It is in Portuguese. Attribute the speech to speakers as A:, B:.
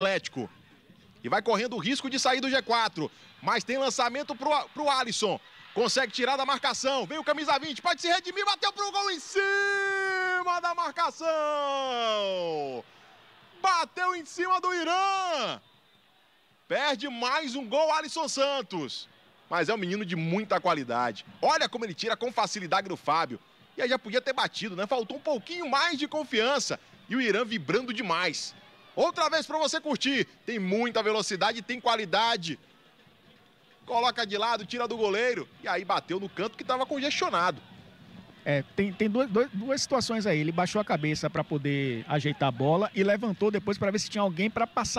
A: Atlético. E vai correndo o risco de sair do G4. Mas tem lançamento pro, pro Alisson. Consegue tirar da marcação. Vem o camisa 20. Pode se redimir. Bateu pro gol em cima da marcação. Bateu em cima do Irã. Perde mais um gol Alisson Santos. Mas é um menino de muita qualidade. Olha como ele tira com facilidade do Fábio. E aí já podia ter batido, né? Faltou um pouquinho mais de confiança. E o Irã vibrando demais. Outra vez para você curtir. Tem muita velocidade, tem qualidade. Coloca de lado, tira do goleiro. E aí bateu no canto que estava congestionado. É, tem, tem duas, duas, duas,
B: situações aí. Ele baixou a cabeça para poder ajeitar a bola e levantou depois para ver se tinha alguém para passar.